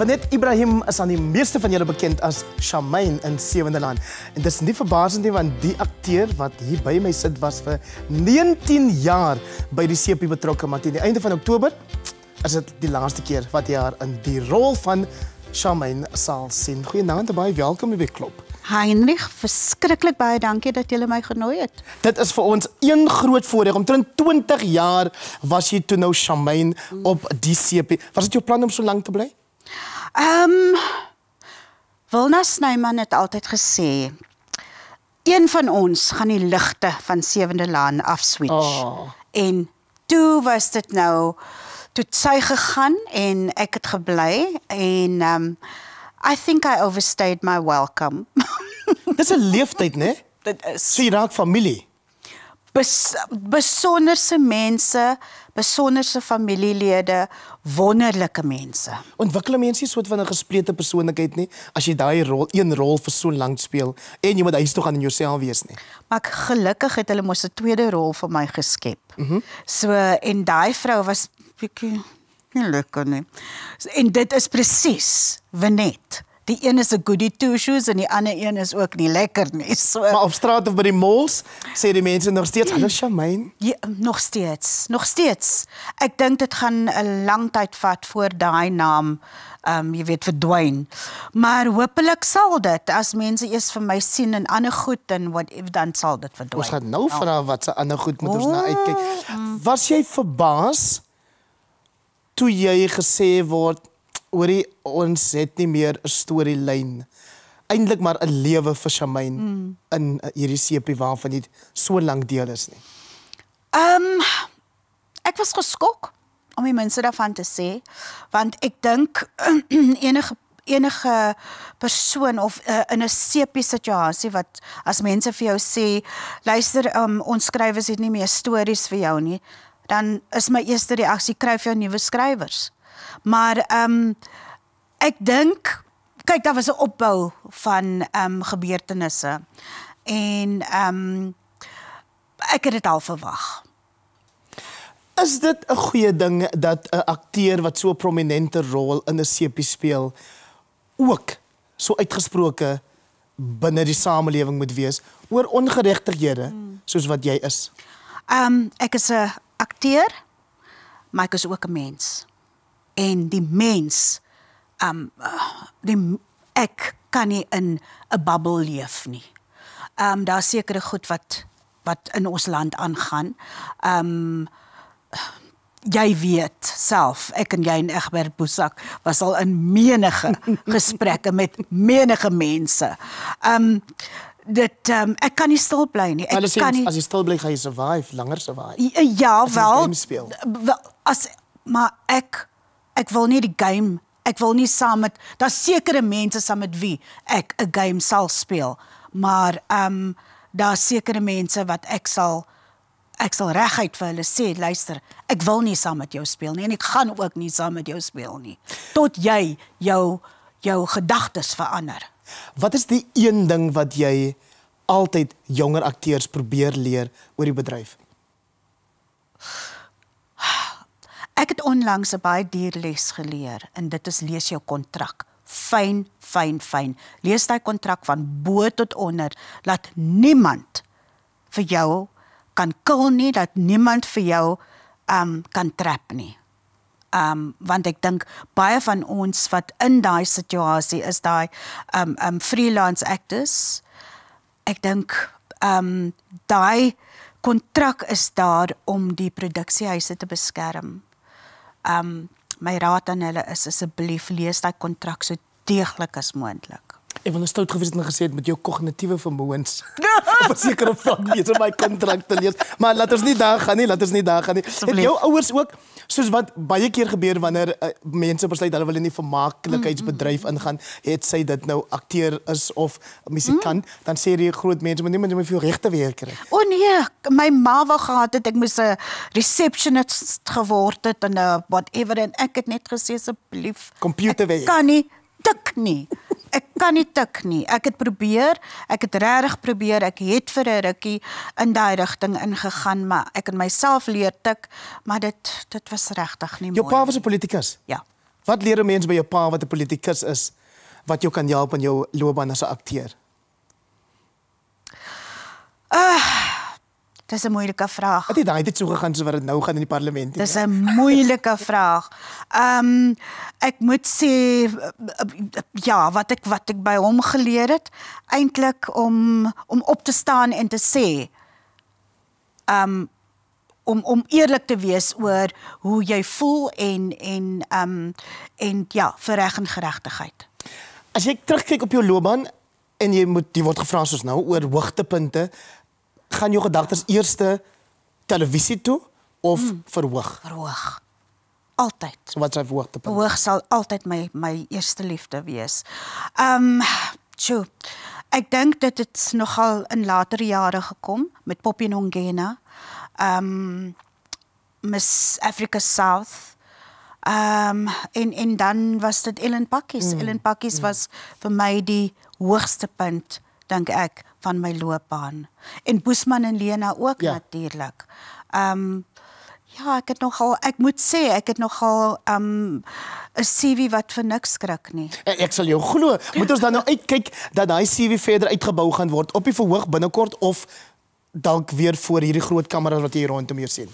Vanet Ibrahim is aan die meeste van julle bekend as Shamain in Sewende Land. En dis nie verbasend nie want die akteur wat hier by my sit was vir 19 jaar by die CP betrokke, maar teen die einde van Oktober is dit die laaste keer wat hy haar in die rol van Shamain sal sien. Goeienaand, baie welkom by Klop. Heinrich, verskriklik baie dankie dat jy my genooi het. Dit is vir ons een groot voorreg. Omtrent 20 jaar was jy toe nou Shamain op die CP. Was dit jou plan om so lank te bly? Ehm um, Wilna Snyman het altyd gesê een van ons gaan die ligte van Sewende Laan afswitch. Oh. En toe was dit nou toe sy gegaan en ek het gebly en ehm um, I think I overstayed my welcome. Dis 'n leeftyd, né? Nee? Dit is. Sy raak familie bes, besonderse mense, besonderse familielede, wonderlike mense. Ontwikkel mense 'n soort van 'n gesplete persoonlikheid nie as jy daai rol, een rol vir so lank speel en jy moet hy tog aan in jouself wees nie. Maar ek gelukkig het hulle mos 'n tweede rol vir my geskep. Mm -hmm. So en daai vrou was bietjie nie lekker nie. En dit is presies Venet die een is 'n goodie two shoes en die ander een is ook nie lekker nie. So Maar op straat of by die malls sê die mense nog steeds hulle Charmaine. Ja, nog steeds, nog steeds. Ek dink dit gaan 'n lang tyd vat voor daai naam um jy weet verdwyn. Maar hopelik sal dit as mense eers vir my sien in ander goed en wat dan sal dit verdwyn. Ons gaan nou oh. vra wat se ander goed moet ons oh. na uitkyk. Was jy verbaas toe jy gesê word hoorie ons het nie meer 'n storielyn eintlik maar 'n lewe vir Shamaine mm. in eh, hierdie seepie waarvan dit so lank deel is nie. Ehm um, ek was geskok om die mense daarvan te sê want ek dink enige enige persoon of uh, in 'n seepie situasie wat as mense vir jou sê luister um, ons skrywers het nie meer stories vir jou nie dan is my eerste reaksie kry jy nuwe skrywers. Maar ehm um, ek dink kyk daar was 'n opbou van ehm um, gebeurtenisse en ehm um, ek het dit al verwag. Is dit 'n goeie ding dat 'n akteur wat so 'n prominente rol in 'n sepie speel ook so uitgesproke binne die samelewing moet wees oor ongeregtighede hmm. soos wat jy is? Ehm um, ek is 'n akteur, maar ek is ook 'n mens en die mens um die ek kan nie in 'n bubbel leef nie. Um daar sekerre goed wat wat in ons land aangaan. Um jy weet self, ek en jy en Egbert Boesak was al in menige gesprekke met menige mense. Um dit um ek kan nie stil bly nie. Ek well, kan nie as jy stil bly gaan jy survive, langer survive. Ja, wel, wel. As maar ek ek wil nie die game ek wil nie saam met daar sekere mense saam met wie ek 'n game sal speel maar ehm um, daar sekere mense wat ek sal ek sal reguit vir hulle sê luister ek wil nie saam met jou speel nie en ek gaan ook nie saam met jou speel nie tot jy jou jou gedagtes verander wat is die een ding wat jy altyd jonger akteurs probeer leer oor die bedryf Ek het onlangs 'n baie duur les geleer en dit is lees jou kontrak fyn fyn fyn lees daai kontrak van bo tot onder laat niemand vir jou kan kill nie dat niemand vir jou um kan trap nie um want ek dink baie van ons wat in daai situasie is daai um um freelance actors ek dink um daai kontrak is daar om die produksiehuise te beskerm Um my raad aan hulle is asseblief lees daai kontrak so deeglik as moontlik. Ek wil net nou stout gewees het en gesê het met jou kognitiewe vermoëns. Op 'n sekere vlak weet om my kontrak te lees, maar laat ons nie daar gaan nie, laat ons nie daar gaan nie. Het jou ouers ook soos wat baie keer gebeur wanneer uh, mense besluit hulle wil in die vermaaklikheidsbedryf ingaan, het sy dit nou akteur is of musikant, mm. dan sê die groot mense moet nie meer vir jou regte werk kry. O oh nee, my ma wou gehad het ek moes 'n receptionist geword het en uh, whatever en ek het net gesê asseblief. Computerwerk. Kan nie dik nie ek kan nie tik nie. Ek het probeer, ek het regtig probeer. Ek het vir 'n rukkie in daai rigting ingegaan, maar ek het myself leer tik, maar dit dit was regtig nie mooi. Jou pa was 'n politikus? Ja. Wat leer 'n mens by jou pa wat 'n politikus is wat jou kan help in jou loopbaan as 'n akteur? Ag, uh, Dis 'n moeilike vraag. Het jy daai dit so gegaan so wat dit nou gaan in die parlement? Dis 'n moeilike vraag. Ehm um, ek moet sê ja, wat ek wat ek by hom geleer het, eintlik om om op te staan en te sê ehm um, om om eerlik te wees oor hoe jy voel en en ehm um, en ja, vir reg en geregtigheid. As jy terugkyk op jou loopbaan en jy moet jy word gevra soos nou oor hoogtepunte gaan jou gedagtes eers televisie toe of hmm. verhoog? Verhoog. Altyd. So wat sal verhoog te punt? Verhoog sal altyd my my eerste liefde wees. Ehm, um, tjo. Ek dink dit het nogal in later jare gekom met Poppy Nongena. Ehm um, Miss Africa South. Ehm um, en en dan was dit Ellen Pakkies. Mm. Ellen Pakkies mm. was vir my die hoogste punt dink ek van my loopbaan en Boesman en Lena ook ja. natuurlik. Ehm um, ja, ek het nogal ek moet sê ek het nogal ehm um, 'n CV wat vir niks skrik nie. Ek, ek sal jou glo. Moet ons dan nou uitkyk dat daai CV verder uitgebou gaan word op die verhoog binnekort of dalk weer voor hierdie groot kameras wat jy rondom hier sien.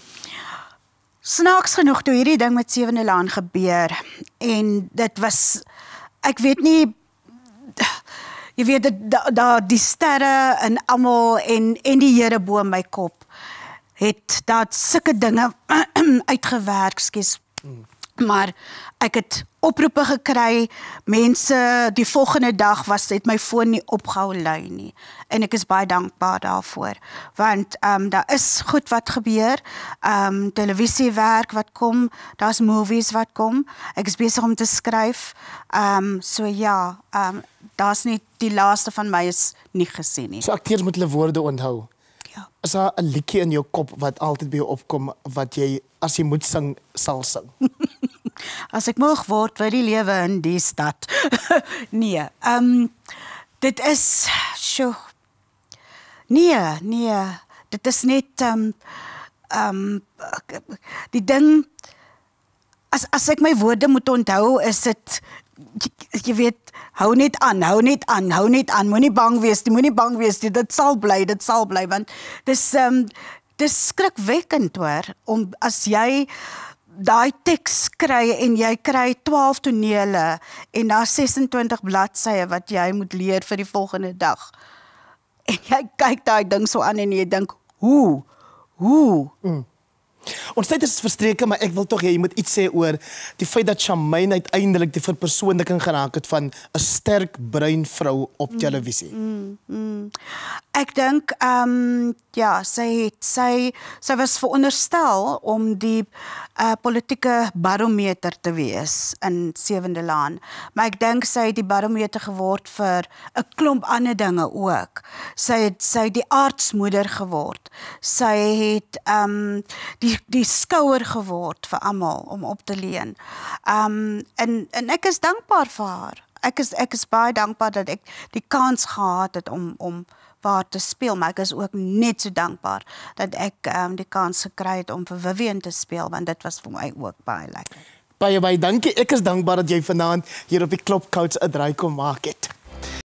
Snaaks genoeg toe hierdie ding met Sewende Laan gebeur en dit was ek weet nie jy weet dit daar da, die sterre en almal en en die Here bo my kop het dat sulke dinge uitgewerk skes mm maar ek het oproepe gekry mense die volgende dag was het my foon nie opgehou lui nie en ek is baie dankbaar daarvoor want ehm um, daar is goed wat gebeur ehm um, televisiewerk wat kom daar's movies wat kom ek is besig om te skryf ehm um, so ja ehm um, daar's nie die laaste van my is nie gesien nie so akteurs moet hulle woorde onthou As ja. 'n liedjie in jou kop wat altyd by jou opkom wat jy as jy moet sing sal sing. As ek moeg word vir die lewe in die stad. nee. Ehm um, dit is sjo. Nee, nee. Dit is net ehm um, ehm um, die ding as as ek my woorde moet onthou is dit jy, jy weet hou net aan, hou net aan, hou net aan. Moenie bang wees, jy moenie bang wees. Die, dit sal bly, dit sal bly want dis ehm um, dis skrikwekkend hoor om as jy daai teks kry en jy kry 12 tonele en dan 26 bladsye wat jy moet leer vir die volgende dag. En jy kyk daai ding so aan en jy dink, "Hoe? Hoe?" Mm. Ons tyd is verstreke, maar ek wil tog hê jy moet iets sê oor die feit dat Charmaine uiteindelik die verpersoonliking geraak het van 'n sterk bruin vrou op mm, televisie. Mm, mm. Ek dink ehm um, ja, sy het sy sy was veronderstel om die uh, politieke barometer te wees in Sewende Laan, maar ek dink sy het die barometer geword vir 'n klomp ander dinge ook. Sy het sy het die aardsmoeder geword. Sy het ehm um, die die skouer geword vir almal om op te leun. Um en en ek is dankbaar vir haar. Ek is ek is baie dankbaar dat ek die kans gehad het om om waar te speel, maar ek is ook net so dankbaar dat ek um die kans gekry het om vir Vivienne te speel want dit was vir my ook baie lekker. Baie baie dankie. Ek is dankbaar dat jy vanaand hier op die Klopcoach 'n draai kom maak het.